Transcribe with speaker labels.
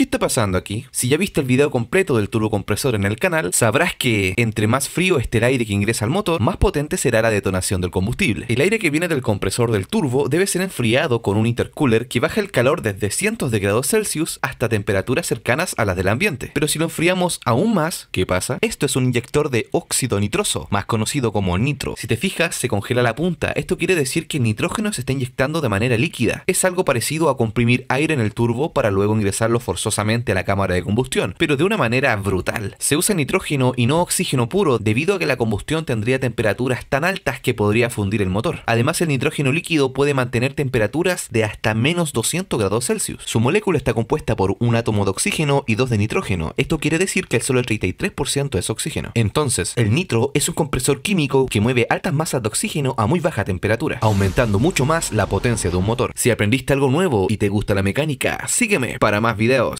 Speaker 1: ¿Qué está pasando aquí? Si ya viste el video completo del turbocompresor en el canal, sabrás que entre más frío esté el aire que ingresa al motor, más potente será la detonación del combustible. El aire que viene del compresor del turbo debe ser enfriado con un intercooler que baja el calor desde cientos de grados Celsius hasta temperaturas cercanas a las del ambiente. Pero si lo enfriamos aún más, ¿qué pasa? Esto es un inyector de óxido nitroso, más conocido como nitro. Si te fijas, se congela la punta. Esto quiere decir que el nitrógeno se está inyectando de manera líquida. Es algo parecido a comprimir aire en el turbo para luego ingresarlo forzosamente a la cámara de combustión, pero de una manera brutal. Se usa nitrógeno y no oxígeno puro debido a que la combustión tendría temperaturas tan altas que podría fundir el motor. Además el nitrógeno líquido puede mantener temperaturas de hasta menos 200 grados Celsius. Su molécula está compuesta por un átomo de oxígeno y dos de nitrógeno. Esto quiere decir que el solo el 33% es oxígeno. Entonces, el nitro es un compresor químico que mueve altas masas de oxígeno a muy baja temperatura, aumentando mucho más la potencia de un motor. Si aprendiste algo nuevo y te gusta la mecánica, sígueme para más videos.